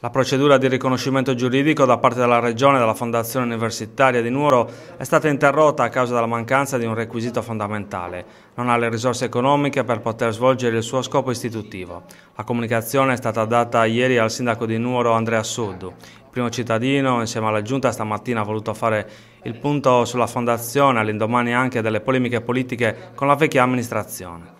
La procedura di riconoscimento giuridico da parte della Regione e della Fondazione Universitaria di Nuoro è stata interrotta a causa della mancanza di un requisito fondamentale. Non ha le risorse economiche per poter svolgere il suo scopo istitutivo. La comunicazione è stata data ieri al sindaco di Nuoro Andrea Suddu. Il primo cittadino, insieme alla Giunta, stamattina ha voluto fare il punto sulla Fondazione, all'indomani anche delle polemiche politiche con la vecchia amministrazione.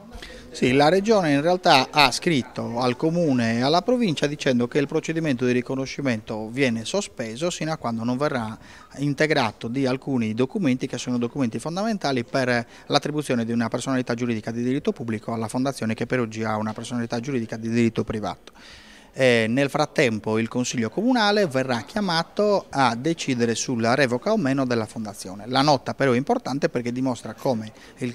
Sì, la Regione in realtà ha scritto al Comune e alla Provincia dicendo che il procedimento di riconoscimento viene sospeso fino a quando non verrà integrato di alcuni documenti che sono documenti fondamentali per l'attribuzione di una personalità giuridica di diritto pubblico alla Fondazione che per oggi ha una personalità giuridica di diritto privato. Eh, nel frattempo il Consiglio Comunale verrà chiamato a decidere sulla revoca o meno della fondazione. La nota però è importante perché dimostra come eh,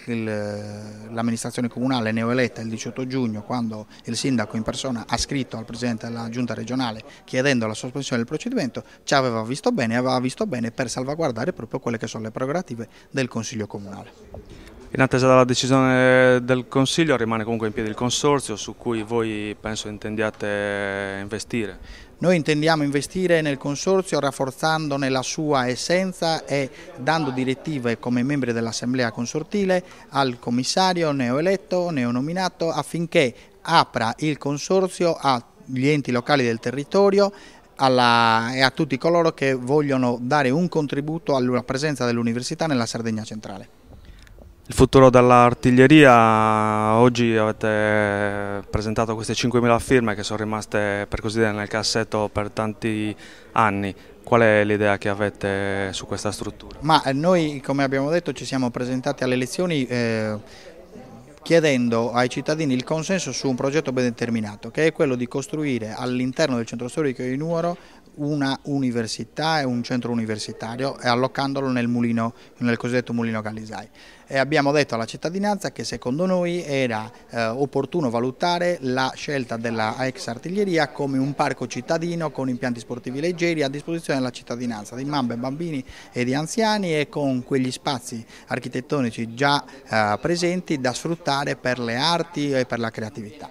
l'amministrazione comunale neoeletta il 18 giugno quando il sindaco in persona ha scritto al Presidente della Giunta regionale chiedendo la sospensione del procedimento ci aveva visto bene e aveva visto bene per salvaguardare proprio quelle che sono le prerogative del Consiglio Comunale. In attesa della decisione del Consiglio rimane comunque in piedi il consorzio su cui voi penso intendiate investire. Noi intendiamo investire nel consorzio rafforzandone la sua essenza e dando direttive come membri dell'assemblea consortile al commissario neoeletto, neonominato affinché apra il consorzio agli enti locali del territorio alla, e a tutti coloro che vogliono dare un contributo alla presenza dell'università nella Sardegna centrale. Il futuro dell'artiglieria, oggi avete presentato queste 5.000 firme che sono rimaste per così dire nel cassetto per tanti anni. Qual è l'idea che avete su questa struttura? Ma eh, noi come abbiamo detto ci siamo presentati alle elezioni eh, chiedendo ai cittadini il consenso su un progetto ben determinato che è quello di costruire all'interno del centro storico di Nuoro una università e un centro universitario e allocandolo nel, mulino, nel cosiddetto mulino Callisai. E abbiamo detto alla cittadinanza che secondo noi era eh, opportuno valutare la scelta della ex artiglieria come un parco cittadino con impianti sportivi leggeri a disposizione della cittadinanza di mamme, bambini e di anziani e con quegli spazi architettonici già eh, presenti da sfruttare per le arti e per la creatività.